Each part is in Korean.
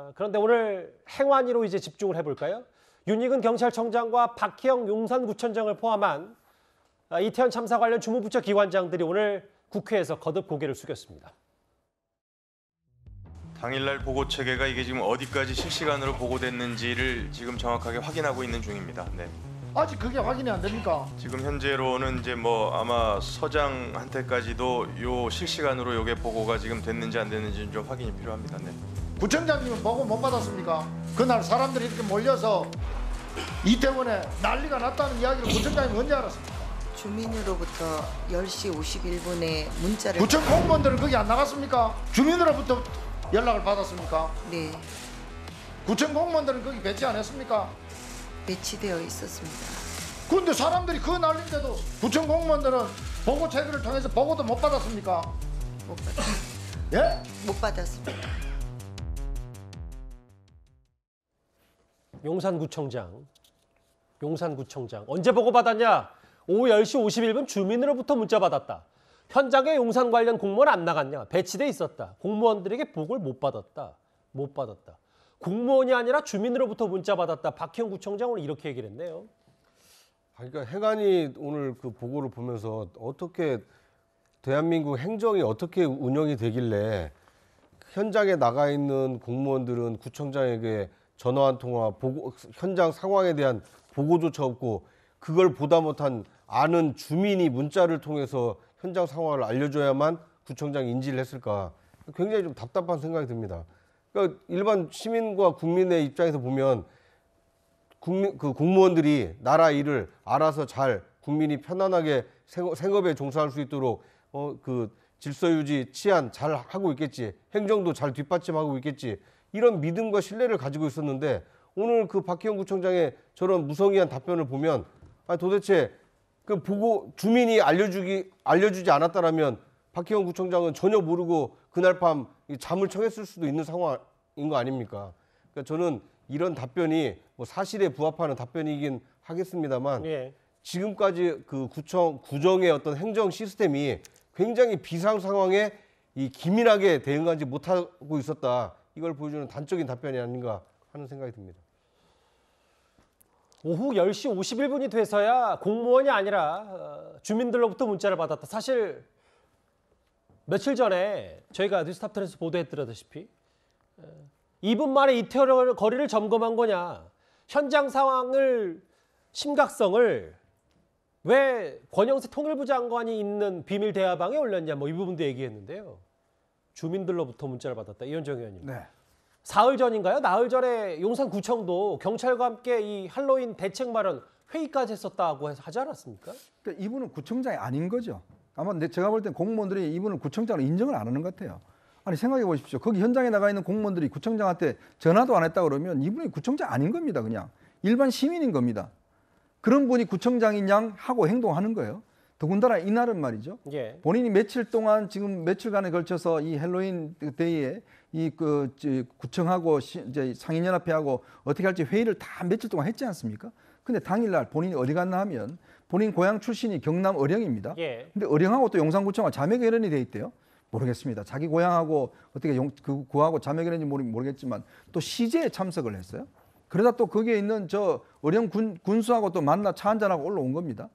어, 그런데 오늘 행안위로 이제 집중을 해볼까요? 윤익은 경찰청장과 박희영 용산구청장을 포함한 어, 이태원 참사 관련 주무부처 기관장들이 오늘 국회에서 거듭 고개를 숙였습니다. 당일날 보고 체계가 이게 지금 어디까지 실시간으로 보고됐는지를 지금 정확하게 확인하고 있는 중입니다. 네. 아직 그게 확인이 안 됩니까? 지금 현재로는 이제 뭐 아마 서장한테까지도 요 실시간으로 요게 보고가 지금 됐는지 안 됐는지 좀 확인이 필요합니다. 네. 구청장님은 보고 못 받았습니까? 그날 사람들이 이렇게 몰려서 이태원에 난리가 났다는 이야기를 구청장님 언제 알았습니까? 주민으로부터 10시 51분에 문자를 구청 공무원들은 거기 안 나갔습니까? 주민으로부터 연락을 받았습니까? 네 구청 공무원들은 거기 배치 안 했습니까? 배치되어 있었습니다. 그런데 사람들이 그 난리인데도 구청 공무원들은 보고 체계를 통해서 보고도 못 받았습니까? 못 받았 습니다 예? 못 받았습니다. 용산구청장, 용산구청장 언제 보고받았냐? 오후 10시 51분 주민으로부터 문자 받았다. 현장에 용산 관련 공무원 안 나갔냐? 배치돼 있었다. 공무원들에게 보고를 못 받았다. 못 받았다. 공무원이 아니라 주민으로부터 문자 받았다. 박형 구청장 오늘 이렇게 얘기를 했네요. 그러니까 행안이 오늘 그 보고를 보면서 어떻게 대한민국 행정이 어떻게 운영이 되길래 현장에 나가 있는 공무원들은 구청장에게 전화 한 통화, 보고, 현장 상황에 대한 보고조차 없고 그걸 보다 못한 아는 주민이 문자를 통해서 현장 상황을 알려줘야만 구청장 인지를 했을까 굉장히 좀 답답한 생각이 듭니다. 그러니까 일반 시민과 국민의 입장에서 보면 국민, 그 공무원들이 나라 일을 알아서 잘 국민이 편안하게 생업에 종사할 수 있도록 어, 그 질서 유지, 치안 잘 하고 있겠지, 행정도 잘 뒷받침하고 있겠지 이런 믿음과 신뢰를 가지고 있었는데 오늘 그 박희영 구청장의 저런 무성의한 답변을 보면 아 도대체 그 보고 주민이 알려주기 알려주지 않았다라면 박희영 구청장은 전혀 모르고 그날 밤 잠을 청했을 수도 있는 상황인 거 아닙니까? 그러니까 저는 이런 답변이 뭐 사실에 부합하는 답변이긴 하겠습니다만 예. 지금까지 그 구청 구정의 어떤 행정 시스템이 굉장히 비상 상황에 이 기민하게 대응하지 못하고 있었다 이걸 보여주는 단적인 답변이 아닌가 하는 생각이 듭니다. 오후 10시 51분이 돼서야 공무원이 아니라 어, 주민들로부터 문자를 받았다. 사실 며칠 전에 저희가 뉴스탑텐에서 보도했더라시피 2분 어, 만에 이태원 거리를 점검한 거냐. 현장 상황을 심각성을 왜 권영세 통일부 장관이 있는 비밀 대화방에 올렸냐 뭐 이 부분도 얘기했는데요. 주민들로부터 문자를 받았다. 이현정 의원님. 네. 사흘 전인가요? 나흘 전에 용산구청도 경찰과 함께 이 할로윈 대책 마련 회의까지 했었다고 해서 하지 않았습니까? 그러니까 이분은 구청장이 아닌 거죠. 아마 제가 볼 땐 공무원들이 이분을 구청장으로 인정을 안 하는 것 같아요. 아니 생각해 보십시오. 거기 현장에 나가 있는 공무원들이 구청장한테 전화도 안 했다 그러면 이분이 구청장 아닌 겁니다. 그냥 일반 시민인 겁니다. 그런 분이 구청장인 양 하고 행동하는 거예요. 더군다나 이날은 말이죠. 예. 본인이 며칠 동안 지금 며칠간에 걸쳐서 이 헬로윈 데이에 이 그 구청하고 시, 이제 상인연합회하고 어떻게 할지 회의를 다 며칠 동안 했지 않습니까? 근데 당일날 본인이 어디 갔나 하면 본인 고향 출신이 경남 어령입니다. 예. 근데 어령하고 또용산구청하자매결 연이 돼 있대요. 모르겠습니다. 자기 고향하고 어떻게 용, 그 구하고 자매결연인지 모르겠지만 또 시제에 참석을 했어요. 그러다 또 거기에 있는 저 어령 군, 군수하고 또 만나 차 한잔하고 올라온 겁니다.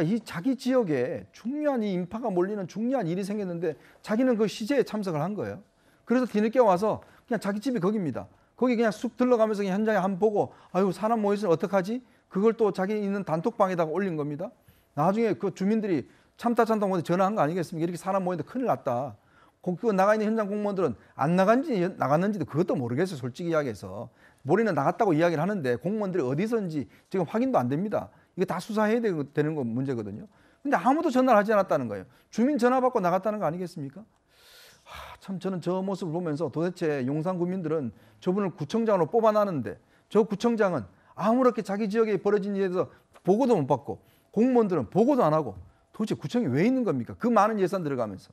그러니까 이 자기 지역에 중요한 이 인파가 몰리는 중요한 일이 생겼는데 자기는 그 시제에 참석을 한 거예요. 그래서 뒤늦게 와서 그냥 자기 집이 거기입니다. 거기 그냥 쑥 들러가면서 현장에 한 번 보고 아유 사람 모여면 어떡하지? 그걸 또 자기 있는 단톡방에다가 올린 겁니다. 나중에 그 주민들이 참다 참다 못해 전화한 거 아니겠습니까? 이렇게 사람 모이는데 큰일 났다. 그 나가 있는 현장 공무원들은 안 나간지 나갔는지도 그것도 모르겠어요. 솔직히 이야기해서. 모리는 나갔다고 이야기를 하는데 공무원들이 어디선지 지금 확인도 안 됩니다. 이거 다 수사해야 되는 거 문제거든요. 근데 아무도 전화를 하지 않았다는 거예요. 주민 전화 받고 나갔다는 거 아니겠습니까? 하, 참 저는 저 모습을 보면서 도대체 용산 구민들은 저분을 구청장으로 뽑아놨는데 저 구청장은 아무렇게 자기 지역에 벌어진 일에 대해서 보고도 못 받고 공무원들은 보고도 안 하고 도대체 구청이 왜 있는 겁니까? 그 많은 예산 들어가면서.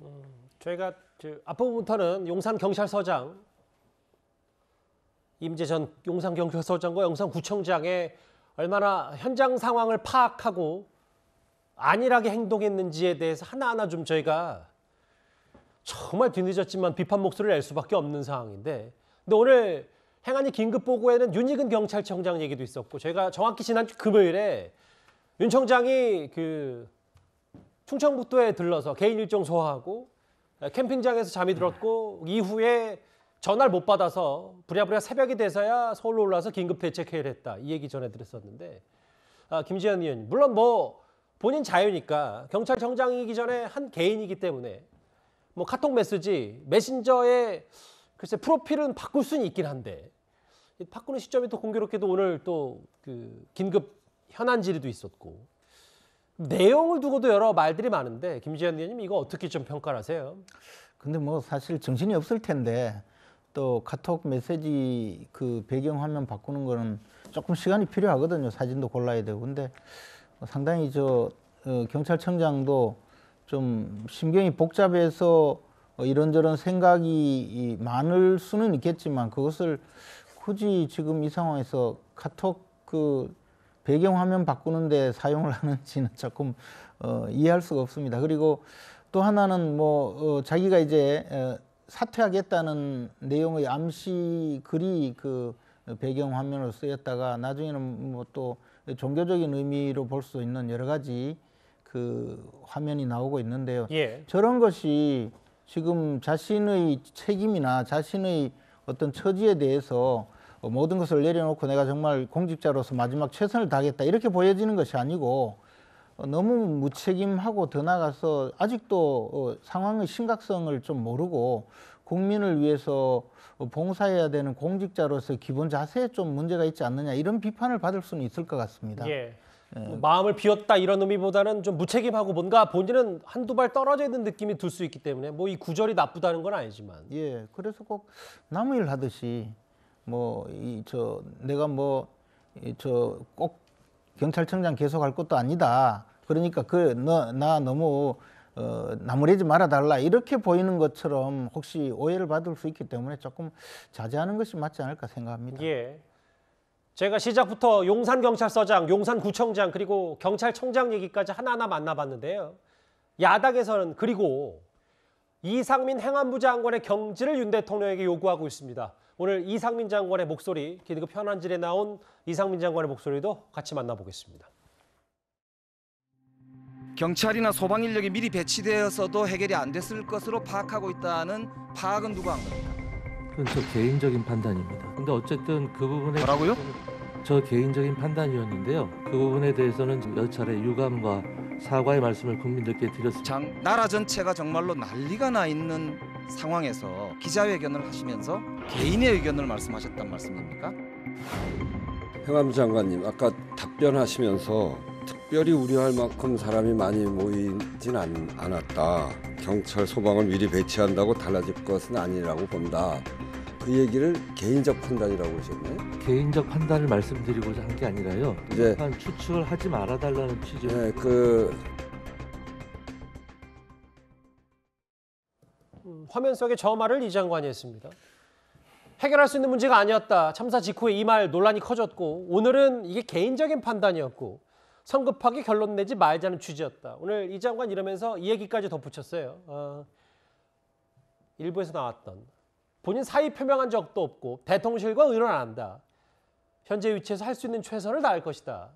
음, 저희가 앞부분부터는 용산 경찰서장 임재 전 용산 경찰서장과 용산 구청장의 얼마나 현장 상황을 파악하고 안일하게 행동했는지에 대해서 하나하나 좀 저희가 정말 뒤늦었지만 비판 목소리를 낼 수밖에 없는 상황인데 근데 오늘 행안위 긴급 보고에는 윤익은 경찰청장 얘기도 있었고 저희가 정확히 지난 금요일에 윤 청장이 그 충청북도에 들러서 개인 일정 소화하고 캠핑장에서 잠이 들었고 이후에 전화를 못 받아서 부랴부랴 새벽이 돼서야 서울로 올라와서 긴급 대책회의를 했다. 이 얘기 전해드렸었는데 아, 김지현 의원 님 물론 뭐 본인 자유니까 경찰청장이기 전에 한 개인이기 때문에 뭐 카톡 메시지 메신저에 글쎄 프로필은 바꿀 수는 있긴 한데 바꾸는 시점이 또 공교롭게도 오늘 또 그 긴급 현안 질의도 있었고 내용을 두고도 여러 말들이 많은데 김지현 의원님 이거 어떻게 좀 평가하세요? 근데 뭐 사실 정신이 없을 텐데 또 카톡 메시지 그 배경 화면 바꾸는 거는 조금 시간이 필요하거든요. 사진도 골라야 되고. 근데 상당히 저 어, 경찰청장도 좀 심경이 복잡해서 이런저런 생각이 많을 수는 있겠지만 그것을 굳이 지금 이 상황에서 카톡 그 배경 화면 바꾸는데 사용을 하는지는 조금 어, 이해할 수가 없습니다. 그리고 또 하나는 뭐 어, 자기가 이제 어, 사퇴하겠다는 내용의 암시 글이 그 배경 화면으로 쓰였다가 나중에는 뭐 또 종교적인 의미로 볼 수 있는 여러 가지 그 화면이 나오고 있는데요. 예. 저런 것이 지금 자신의 책임이나 자신의 어떤 처지에 대해서 모든 것을 내려놓고 내가 정말 공직자로서 마지막 최선을 다하겠다 이렇게 보여지는 것이 아니고 어, 너무 무책임하고 더 나가서 아직도 어, 상황의 심각성을 좀 모르고 국민을 위해서 어, 봉사해야 되는 공직자로서 기본 자세에 좀 문제가 있지 않느냐 이런 비판을 받을 수는 있을 것 같습니다. 예. 예. 뭐 마음을 비웠다 이런 의미보다는 좀 무책임하고 뭔가 본인은 한두 발 떨어져 있는 느낌이 들 수 있기 때문에 뭐 이 구절이 나쁘다는 건 아니지만 예 그래서 꼭 남의 일 하듯이 뭐 이 저 내가 뭐저꼭 경찰청장 계속할 것도 아니다. 그러니까 그 나 너무 어, 나무리지 말아달라 이렇게 보이는 것처럼 혹시 오해를 받을 수 있기 때문에 조금 자제하는 것이 맞지 않을까 생각합니다. 예. 제가 시작부터 용산경찰서장, 용산구청장 그리고 경찰청장 얘기까지 하나하나 만나봤는데요. 야당에서는 그리고 이상민 행안부 장관의 경질을 윤 대통령에게 요구하고 있습니다. 오늘 이상민 장관의 목소리, 기드급 편안질에 나온 이상민 장관의 목소리도 같이 만나보겠습니다. 경찰이나 소방 인력이 미리 배치되어서도 해결이 안 됐을 것으로 파악하고 있다는 파악은 누가 한 겁니까? 그건 저 개인적인 판단입니다. 근데 어쨌든 그 부분에 뭐라고요? 저 개인적인 판단이었는데요. 그 부분에 대해서는 몇 차례 유감과 사과의 말씀을 국민들께 드렸습니다. 장, 나라 전체가 정말로 난리가 나 있는 상황에서 기자회견을 하시면서 개인의 의견을 말씀하셨단 말씀입니까? 행안부 장관님 아까 답변하시면서 특별히 우려할 만큼 사람이 많이 모이진 않, 않았다. 경찰 소방을 미리 배치한다고 달라질 것은 아니라고 본다. 그 얘기를 개인적 판단이라고 하셨네요 개인적 판단을 말씀드리고자 한 게 아니라요. 이제 네. 간 추측을 하지 말아달라는 취지. 네, 그 화면 속에저 말을 이 장관이 했습니다. 해결할 수 있는 문제가 아니었다. 참사 직후에 이 말 논란이 커졌고 오늘은 이게 개인적인 판단이었고 성급하게 결론 내지 말자는 취지였다. 오늘 이 장관 이러면서 이 얘기까지 덧붙였어요. 어, 일부에서 나왔던 본인 사의 표명한 적도 없고 대통령실과 의논 한다. 현재 위치에서 할 수 있는 최선을 다할 것이다.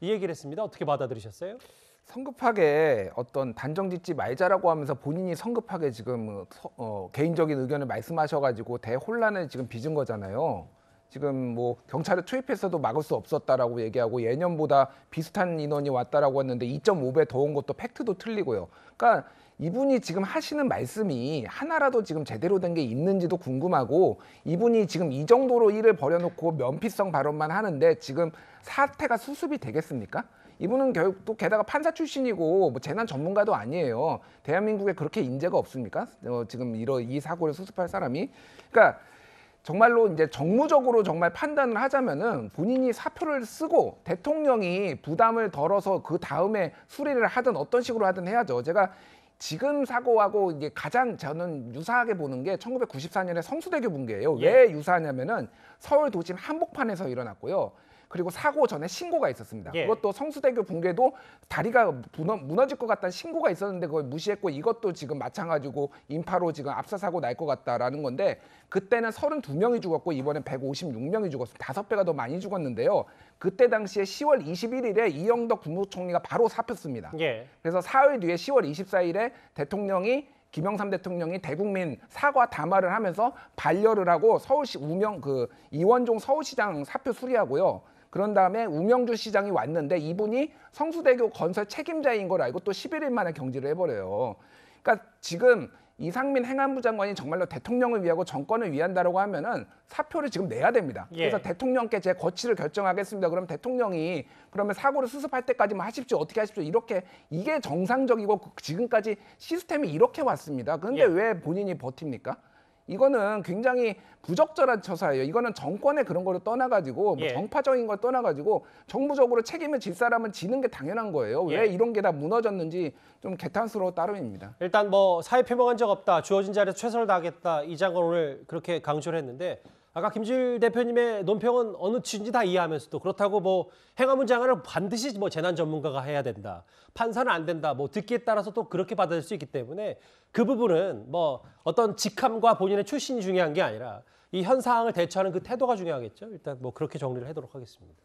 이 얘기를 했습니다. 어떻게 받아들이셨어요? 성급하게 어떤 단정 짓지 말자라고 하면서 본인이 성급하게 지금 뭐 어, 개인적인 의견을 말씀하셔가지고 대혼란을 지금 빚은 거잖아요. 지금 뭐 경찰을 투입했어도 막을 수 없었다라고 얘기하고 예년보다 비슷한 인원이 왔다라고 했는데 2.5배 더 온 것도 팩트도 틀리고요. 그러니까 이분이 지금 하시는 말씀이 하나라도 지금 제대로 된 게 있는지도 궁금하고 이분이 지금 이 정도로 일을 벌여놓고 면피성 발언만 하는데 지금 사태가 수습이 되겠습니까? 이분은 결국 또 게다가 판사 출신이고 뭐 재난 전문가도 아니에요. 대한민국에 그렇게 인재가 없습니까? 어, 지금 이러 이 사고를 수습할 사람이. 그러니까 정말로 이제 정무적으로 정말 판단을 하자면은 본인이 사표를 쓰고 대통령이 부담을 덜어서 그 다음에 수리를 하든 어떤 식으로 하든 해야죠. 제가 지금 사고하고 이제 가장 저는 유사하게 보는 게 1994년에 성수대교 붕괴예요. 예. 왜 유사하냐면은 서울 도심 한복판에서 일어났고요. 그리고 사고 전에 신고가 있었습니다. 예. 그것도 성수대교 붕괴도 다리가 무너, 질것 같다는 신고가 있었는데 그걸 무시했고 이것도 지금 마찬가지고 인파로 지금 압사 사고 날 것 같다라는 건데 그때는 32명이 죽었고 이번엔 156명이 죽었습니다. 5배가 더 많이 죽었는데요. 그때 당시에 10월 21일에 이영덕 국무총리가 바로 사표습니다. 예. 그래서 사흘 뒤에 10월 24일에 대통령이 김영삼 대통령이 대국민 사과 담화를 하면서 반려를 하고 서울시 우명 그 이원종 서울시장 사표 수리하고요. 그런 다음에 우명주 시장이 왔는데 이분이 성수대교 건설 책임자인 걸 알고 또 11일 만에 경질을 해버려요. 그러니까 지금 이상민 행안부 장관이 정말로 대통령을 위하고 정권을 위한다라고 하면은 사표를 지금 내야 됩니다. 예. 그래서 대통령께 제 거취를 결정하겠습니다. 그럼 대통령이 그러면 사고를 수습할 때까지만 하십시오. 어떻게 하십시오. 이렇게 이게 정상적이고 그 지금까지 시스템이 이렇게 왔습니다. 그런데 예. 왜 본인이 버팁니까? 이거는 굉장히 부적절한 처사예요. 이거는 정권의 그런 거를 떠나가지고 뭐 예. 뭐 정파적인 걸 떠나가지고 정부적으로 책임을 질 사람은 지는 게 당연한 거예요. 예. 왜 이런 게 다 무너졌는지 좀 개탄스러워 따름입니다. 일단 뭐 사회 표명한 적 없다. 주어진 자리에서 최선을 다하겠다. 이장관 오늘 그렇게 강조를 했는데 아까 김질 대표님의 논평은 어느 취지인지 다 이해하면서도 그렇다고 뭐 행안부 장관을 반드시 뭐 재난 전문가가 해야 된다. 판사는 안 된다. 뭐 듣기에 따라서 또 그렇게 받아들일 수 있기 때문에 그 부분은 뭐 어떤 직함과 본인의 출신이 중요한 게 아니라 이현 상황을 대처하는 그 태도가 중요하겠죠. 일단 뭐 그렇게 정리를 하도록 하겠습니다.